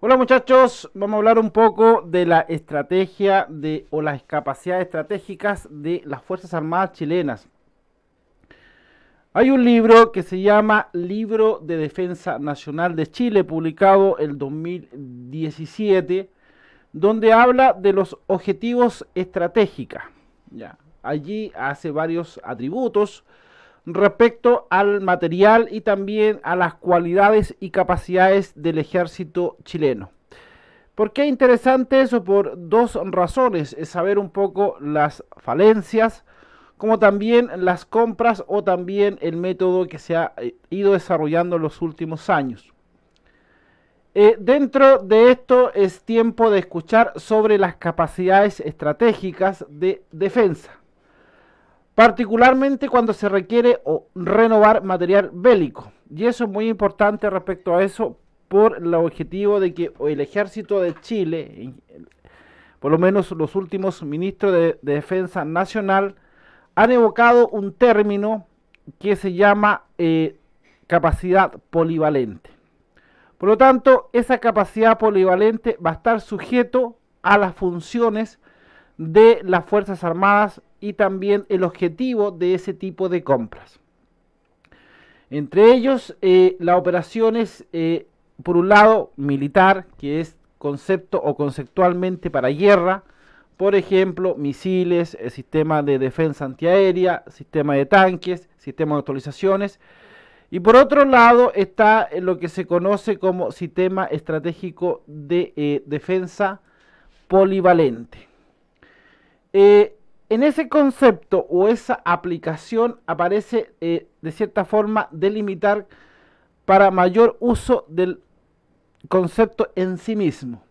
Hola muchachos, vamos a hablar un poco de la estrategia de o las capacidades estratégicas de las Fuerzas Armadas chilenas. Hay un libro que se llama Libro de Defensa Nacional de Chile, publicado el 2017, donde habla de los objetivos estratégicos. Allí hace varios atributos respecto al material y también a las cualidades y capacidades del ejército chileno. ¿Por qué es interesante eso? Por dos razones, es saber un poco las falencias, como también las compras o también el método que se ha eh, ido desarrollando en los últimos años. Eh, dentro de esto es tiempo de escuchar sobre las capacidades estratégicas de defensa particularmente cuando se requiere o renovar material bélico. Y eso es muy importante respecto a eso por el objetivo de que el ejército de Chile, por lo menos los últimos ministros de, Defensa Nacional, han evocado un término que se llama eh, capacidad polivalente. Por lo tanto, esa capacidad polivalente va a estar sujeto a las funciones de las Fuerzas Armadas y también el objetivo de ese tipo de compras. Entre ellos, eh, la operación es, eh, por un lado, militar, que es concepto o conceptualmente para guerra, por ejemplo, misiles, el eh, sistema de defensa antiaérea, sistema de tanques, sistema de actualizaciones. Y por otro lado está lo que se conoce como sistema estratégico de defensa polivalente. Eh, en ese concepto o esa aplicación aparece eh, de cierta forma delimitar para mayor uso del concepto en sí mismo.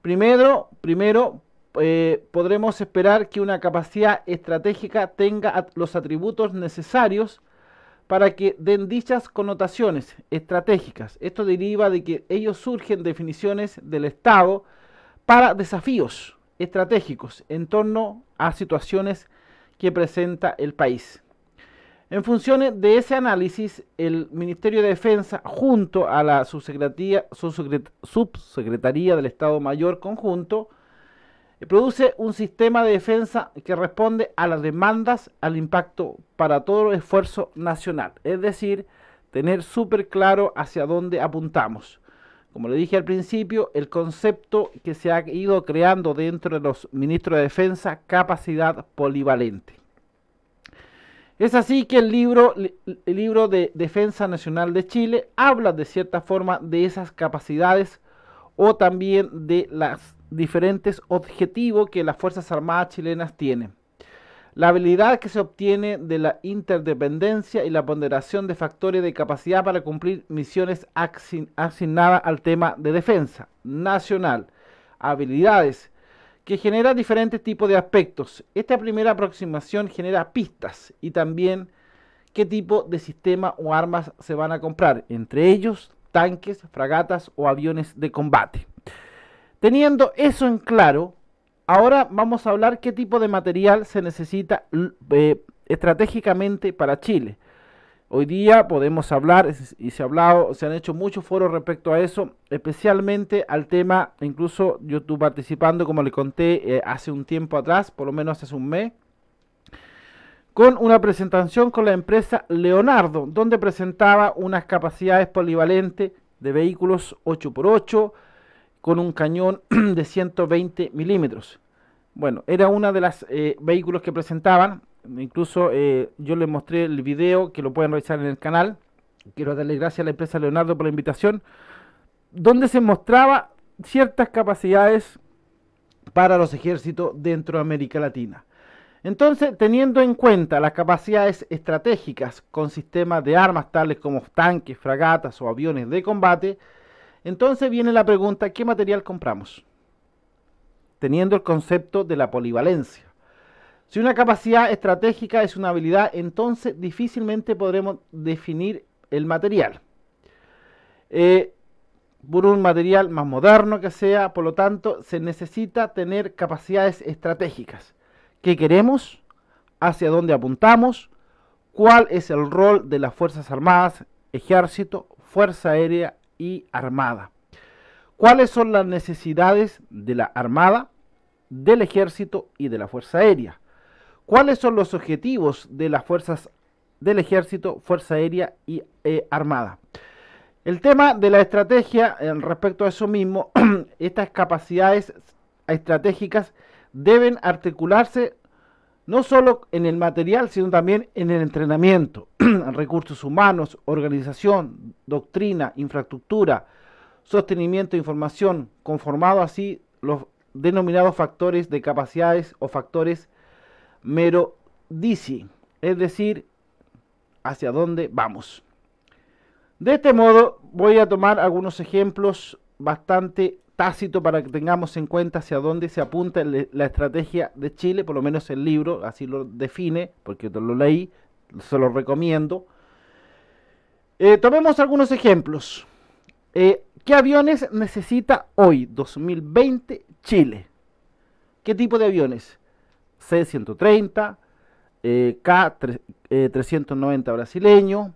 Primero, primero eh, podremos esperar que una capacidad estratégica tenga los atributos necesarios para que den dichas connotaciones estratégicas. Esto deriva de que ellos surgen definiciones del Estado para desafíos estratégicos en torno a situaciones que presenta el país. En función de ese análisis, el Ministerio de Defensa, junto a la Subsecretaría, Subsecretaría del Estado Mayor Conjunto, produce un sistema de defensa que responde a las demandas, al impacto para todo el esfuerzo nacional. Es decir, tener súper claro hacia dónde apuntamos. Como le dije al principio, el concepto que se ha ido creando dentro de los ministros de defensa, capacidad polivalente. Es así que el libro, el libro de Defensa Nacional de Chile habla de cierta forma de esas capacidades o también de los diferentes objetivos que las Fuerzas Armadas chilenas tienen. La habilidad que se obtiene de la interdependencia y la ponderación de factores de capacidad para cumplir misiones asignadas al tema de defensa nacional. Habilidades que generan diferentes tipos de aspectos. Esta primera aproximación genera pistas y también qué tipo de sistema o armas se van a comprar, entre ellos tanques, fragatas o aviones de combate. Teniendo eso en claro, Ahora vamos a hablar qué tipo de material se necesita eh, estratégicamente para Chile. Hoy día podemos hablar, y se ha hablado, se han hecho muchos foros respecto a eso, especialmente al tema, incluso yo estuve participando, como le conté eh, hace un tiempo atrás, por lo menos hace un mes, con una presentación con la empresa Leonardo, donde presentaba unas capacidades polivalentes de vehículos 8x8 con un cañón de 120 milímetros. Bueno, era uno de los eh, vehículos que presentaban. Incluso eh, yo les mostré el video que lo pueden revisar en el canal. Quiero darle gracias a la empresa Leonardo por la invitación. Donde se mostraba ciertas capacidades para los ejércitos dentro de América Latina. Entonces, teniendo en cuenta las capacidades estratégicas con sistemas de armas tales como tanques, fragatas o aviones de combate, entonces viene la pregunta, ¿qué material compramos? teniendo el concepto de la polivalencia. Si una capacidad estratégica es una habilidad, entonces difícilmente podremos definir el material. Eh, por un material más moderno que sea, por lo tanto, se necesita tener capacidades estratégicas. ¿Qué queremos? ¿Hacia dónde apuntamos? ¿Cuál es el rol de las Fuerzas Armadas, Ejército, Fuerza Aérea y Armada? ¿Cuáles son las necesidades de la Armada? del ejército y de la Fuerza Aérea. ¿Cuáles son los objetivos de las fuerzas del ejército, Fuerza Aérea y eh, Armada? El tema de la estrategia en eh, respecto a eso mismo, estas capacidades estratégicas deben articularse no solo en el material, sino también en el entrenamiento, recursos humanos, organización, doctrina, infraestructura, sostenimiento de información, conformado así los denominados factores de capacidades o factores merodici, es decir, hacia dónde vamos. De este modo voy a tomar algunos ejemplos bastante tácitos para que tengamos en cuenta hacia dónde se apunta la estrategia de Chile, por lo menos el libro así lo define, porque lo leí, se lo recomiendo. Eh, tomemos algunos ejemplos. Eh, ¿Qué aviones necesita hoy, 2020, Chile. ¿Qué tipo de aviones? C-130, eh, K-390 eh, brasileño.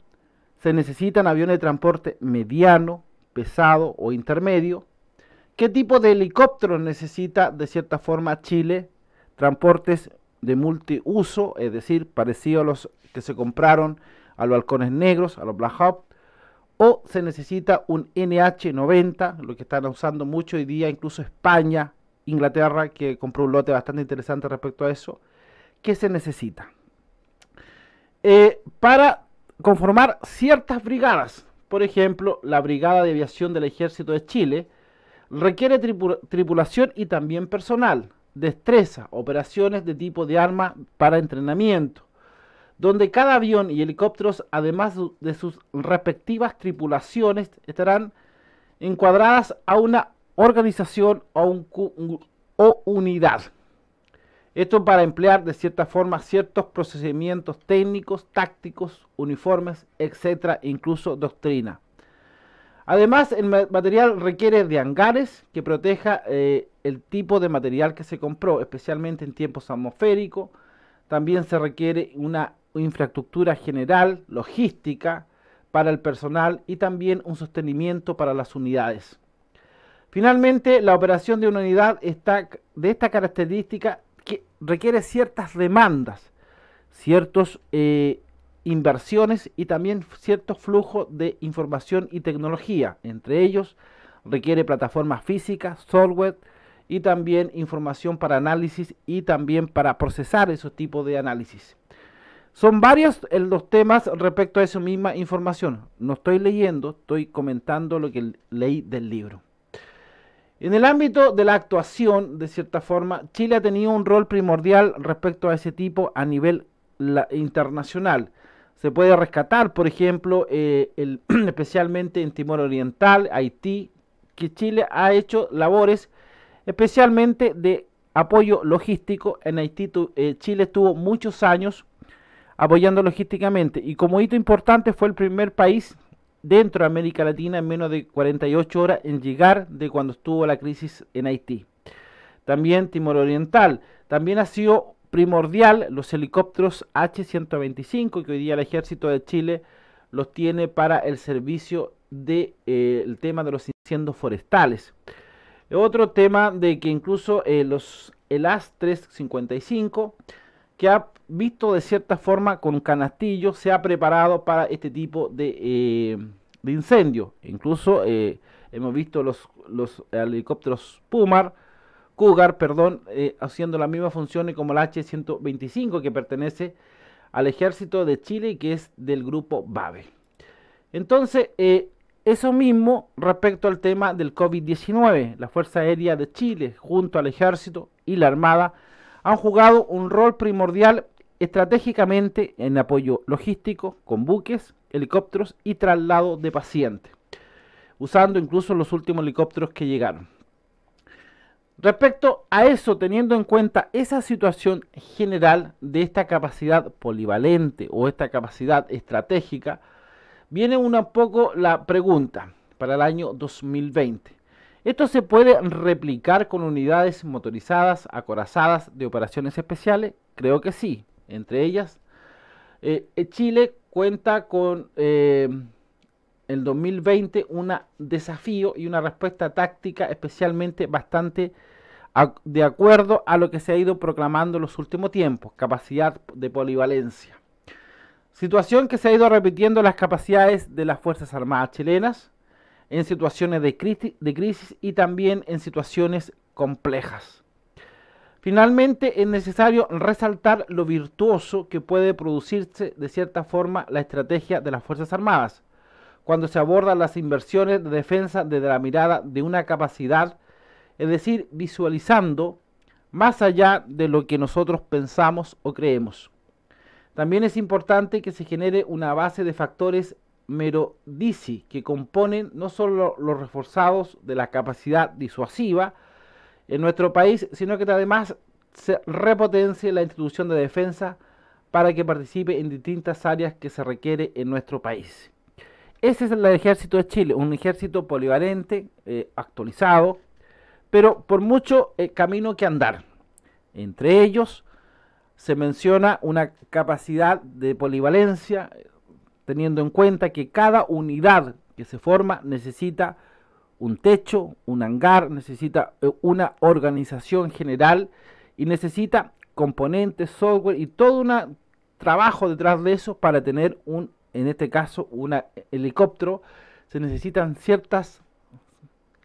Se necesitan aviones de transporte mediano, pesado o intermedio. ¿Qué tipo de helicóptero necesita de cierta forma Chile? Transportes de multiuso, es decir, parecidos a los que se compraron a los halcones negros, a los Black Hawk, o se necesita un NH90, lo que están usando mucho hoy día, incluso España, Inglaterra, que compró un lote bastante interesante respecto a eso, ¿qué se necesita. Eh, para conformar ciertas brigadas, por ejemplo, la Brigada de Aviación del Ejército de Chile, requiere tripulación y también personal, destreza, operaciones de tipo de arma para entrenamiento, donde cada avión y helicópteros, además de sus respectivas tripulaciones, estarán encuadradas a una organización o, un, o unidad. Esto para emplear de cierta forma ciertos procedimientos técnicos, tácticos, uniformes, etcétera, incluso doctrina. Además, el material requiere de hangares que proteja eh, el tipo de material que se compró, especialmente en tiempos atmosféricos. También se requiere una infraestructura general, logística para el personal y también un sostenimiento para las unidades. Finalmente, la operación de una unidad está de esta característica que requiere ciertas demandas, ciertas eh, inversiones y también ciertos flujos de información y tecnología. Entre ellos, requiere plataformas físicas, software y también información para análisis y también para procesar esos tipos de análisis. Son varios los temas respecto a esa misma información. No estoy leyendo, estoy comentando lo que leí del libro. En el ámbito de la actuación, de cierta forma, Chile ha tenido un rol primordial respecto a ese tipo a nivel internacional. Se puede rescatar, por ejemplo, eh, especialmente en Timor Oriental, Haití, que Chile ha hecho labores especialmente de apoyo logístico. En Haití eh, Chile estuvo muchos años apoyando logísticamente. Y como hito importante fue el primer país dentro de América Latina en menos de 48 horas en llegar de cuando estuvo la crisis en Haití. También Timor Oriental. También ha sido primordial los helicópteros H-125 que hoy día el ejército de Chile los tiene para el servicio del de, eh, el tema de los incendios forestales. Otro tema de que incluso eh, los, el AS-355 que ha visto de cierta forma con canastillo, se ha preparado para este tipo de, eh, incendios. Incluso eh, hemos visto los, helicópteros Pumar, Cougar, perdón, eh, haciendo las mismas funciones como el H-125 que pertenece al ejército de Chile y que es del grupo BAVE. Entonces, eh, eso mismo respecto al tema del COVID-19, la Fuerza Aérea de Chile junto al ejército y la Armada han jugado un rol primordial estratégicamente en apoyo logístico con buques, helicópteros y traslado de pacientes, usando incluso los últimos helicópteros que llegaron. Respecto a eso, teniendo en cuenta esa situación general de esta capacidad polivalente o esta capacidad estratégica, viene un poco la pregunta para el año 2020. Esto se puede replicar con unidades motorizadas, acorazadas de operaciones especiales, creo que sí. Entre ellas, eh, eh, Chile cuenta con eh, el 2020 un desafío y una respuesta táctica especialmente bastante de acuerdo a lo que se ha ido proclamando en los últimos tiempos, capacidad de polivalencia. Situación que se ha ido repitiendo las capacidades de las Fuerzas Armadas chilenas, en situaciones de crisis, y también en situaciones complejas. Finalmente, es necesario resaltar lo virtuoso que puede producirse de cierta forma la estrategia de las Fuerzas Armadas, cuando se abordan las inversiones de defensa desde la mirada de una capacidad, es decir, visualizando más allá de lo que nosotros pensamos o creemos. También es importante que se genere una base de factores dice que componen no solo los reforzados de la capacidad disuasiva en nuestro país, sino que además se repotencie la institución de defensa para que participe en distintas áreas que se requiere en nuestro país. Ese es el ejército de Chile, un ejército polivalente, eh, actualizado, pero por mucho eh, camino que andar. Entre ellos se menciona una capacidad de polivalencia, teniendo en cuenta que cada unidad que se forma necesita un techo, un hangar, necesita eh, una organización general y necesita componentes, software y todo un trabajo detrás de eso para tener un, en este caso, un eh, helicóptero. Se necesitan ciertas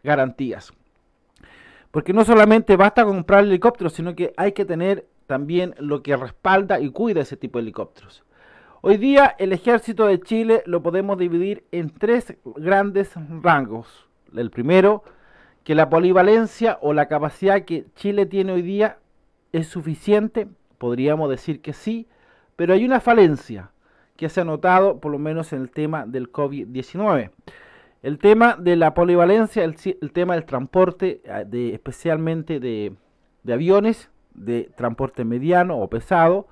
garantías. Porque no solamente basta comprar el helicóptero, sino que hay que tener también lo que respalda y cuida ese tipo de helicópteros. Hoy día el ejército de Chile lo podemos dividir en tres grandes rangos. El primero, que la polivalencia o la capacidad que Chile tiene hoy día es suficiente, podríamos decir que sí, pero hay una falencia que se ha notado por lo menos en el tema del COVID-19. El tema de la polivalencia, el, tema del transporte, ah, especialmente de aviones, de transporte mediano o pesado,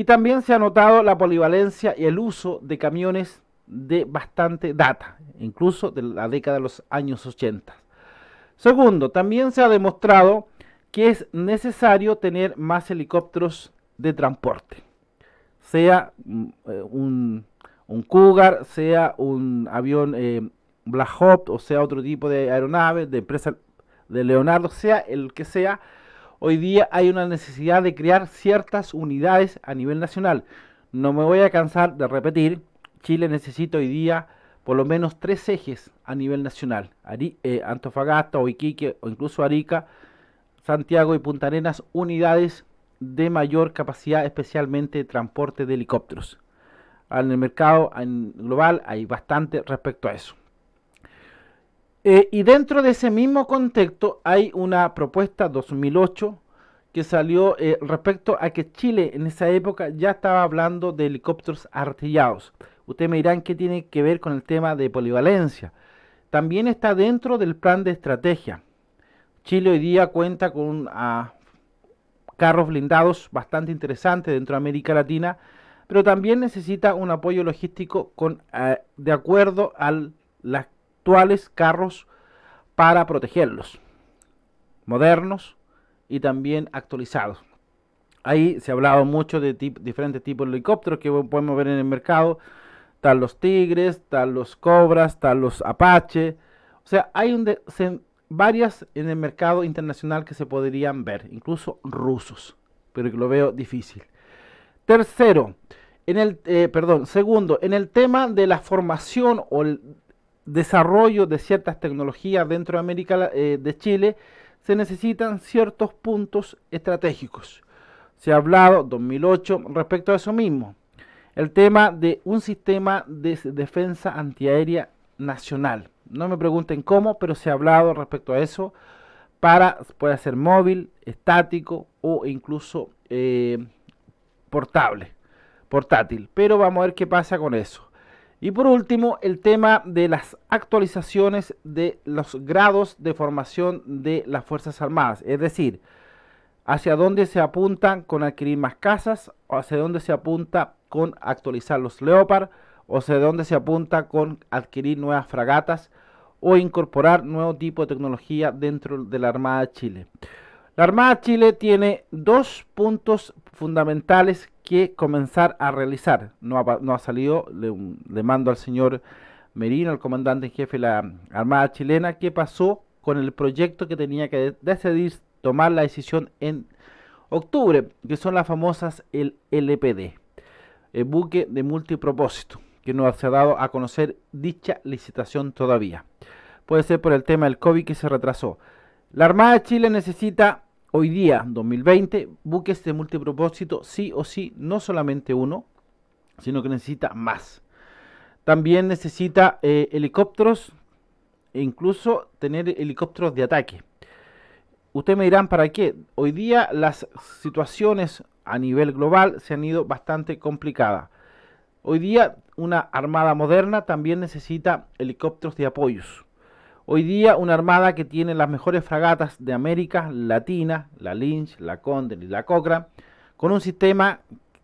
y también se ha notado la polivalencia y el uso de camiones de bastante data, incluso de la década de los años 80. Segundo, también se ha demostrado que es necesario tener más helicópteros de transporte, sea mm, eh, un, Cougar, sea un avión eh, Black Hawk o sea otro tipo de aeronave de empresa de Leonardo, sea el que sea, hoy día hay una necesidad de crear ciertas unidades a nivel nacional. No me voy a cansar de repetir, Chile necesita hoy día por lo menos tres ejes a nivel nacional. Eh, Antofagasta o Iquique o incluso Arica, Santiago y Punta Arenas, unidades de mayor capacidad, especialmente de transporte de helicópteros. En el mercado global hay bastante respecto a eso. Eh, y dentro de ese mismo contexto hay una propuesta 2008 que salió eh, respecto a que Chile en esa época ya estaba hablando de helicópteros artillados. Ustedes me dirán qué tiene que ver con el tema de polivalencia. También está dentro del plan de estrategia. Chile hoy día cuenta con ah, carros blindados bastante interesantes dentro de América Latina, pero también necesita un apoyo logístico con, ah, de acuerdo a las carros para protegerlos, modernos y también actualizados. Ahí se ha hablado mucho de diferentes tipos de helicópteros que podemos ver en el mercado. tal los Tigres, tal los Cobras, tal los Apache. O sea, hay un varias en el mercado internacional que se podrían ver, incluso rusos, pero lo veo difícil. Tercero, en el, eh, perdón, segundo, en el tema de la formación o el, desarrollo de ciertas tecnologías dentro de América eh, de Chile, se necesitan ciertos puntos estratégicos. Se ha hablado 2008 respecto a eso mismo. El tema de un sistema de defensa antiaérea nacional. No me pregunten cómo, pero se ha hablado respecto a eso para puede ser móvil, estático o incluso eh, portable, portátil. Pero vamos a ver qué pasa con eso. Y por último, el tema de las actualizaciones de los grados de formación de las Fuerzas Armadas, es decir, hacia dónde se apunta con adquirir más casas, o hacia dónde se apunta con actualizar los Leopard, o hacia dónde se apunta con adquirir nuevas fragatas o incorporar nuevo tipo de tecnología dentro de la Armada de Chile. La Armada de Chile tiene dos puntos fundamentales que comenzar a realizar. No ha, salido, le, le, mando al señor Merino, al comandante en jefe de la Armada Chilena, qué pasó con el proyecto que tenía que decidir, tomar la decisión en octubre, que son las famosas el LPD, el buque de multipropósito, que no se ha dado a conocer dicha licitación todavía. Puede ser por el tema del COVID que se retrasó. La Armada de Chile necesita hoy día, 2020, buques de multipropósito sí o sí, no solamente uno, sino que necesita más. También necesita eh, helicópteros e incluso tener helicópteros de ataque. Ustedes me dirán, ¿para qué? Hoy día las situaciones a nivel global se han ido bastante complicadas. Hoy día una armada moderna también necesita helicópteros de apoyos. Hoy día una armada que tiene las mejores fragatas de América Latina, la Lynch, la Condor y la Cochrane, con un sistema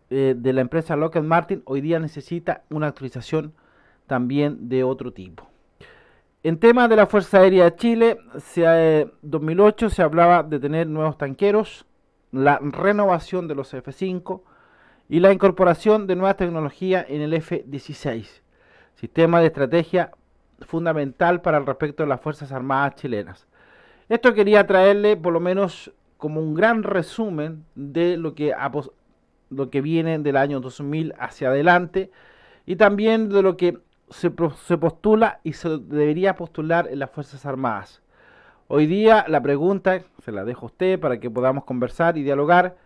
eh, de la empresa Lockheed Martin, hoy día necesita una actualización también de otro tipo. En tema de la Fuerza Aérea de Chile, en 2008 eh, se hablaba de tener nuevos tanqueros, la renovación de los F-5 y la incorporación de nuevas tecnologías en el F-16, sistema de estrategia fundamental para el respecto de las Fuerzas Armadas chilenas. Esto quería traerle por lo menos como un gran resumen de lo que, lo que viene del año 2000 hacia adelante y también de lo que se, se postula y se debería postular en las Fuerzas Armadas. Hoy día la pregunta se la dejo a usted para que podamos conversar y dialogar.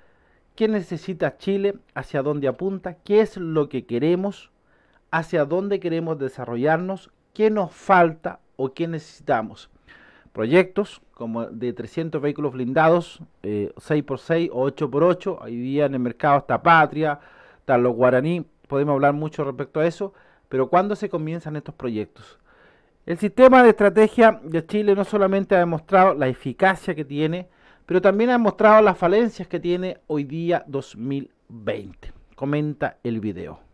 ¿Qué necesita Chile? ¿Hacia dónde apunta? ¿Qué es lo que queremos? ¿Hacia dónde queremos desarrollarnos? qué nos falta o qué necesitamos. Proyectos como de 300 vehículos blindados, 6x6 eh, o 8x8. Hoy día en el mercado está Patria, están los guaraní. Podemos hablar mucho respecto a eso. Pero ¿cuándo se comienzan estos proyectos? El sistema de estrategia de Chile no solamente ha demostrado la eficacia que tiene, pero también ha demostrado las falencias que tiene hoy día 2020. Comenta el video.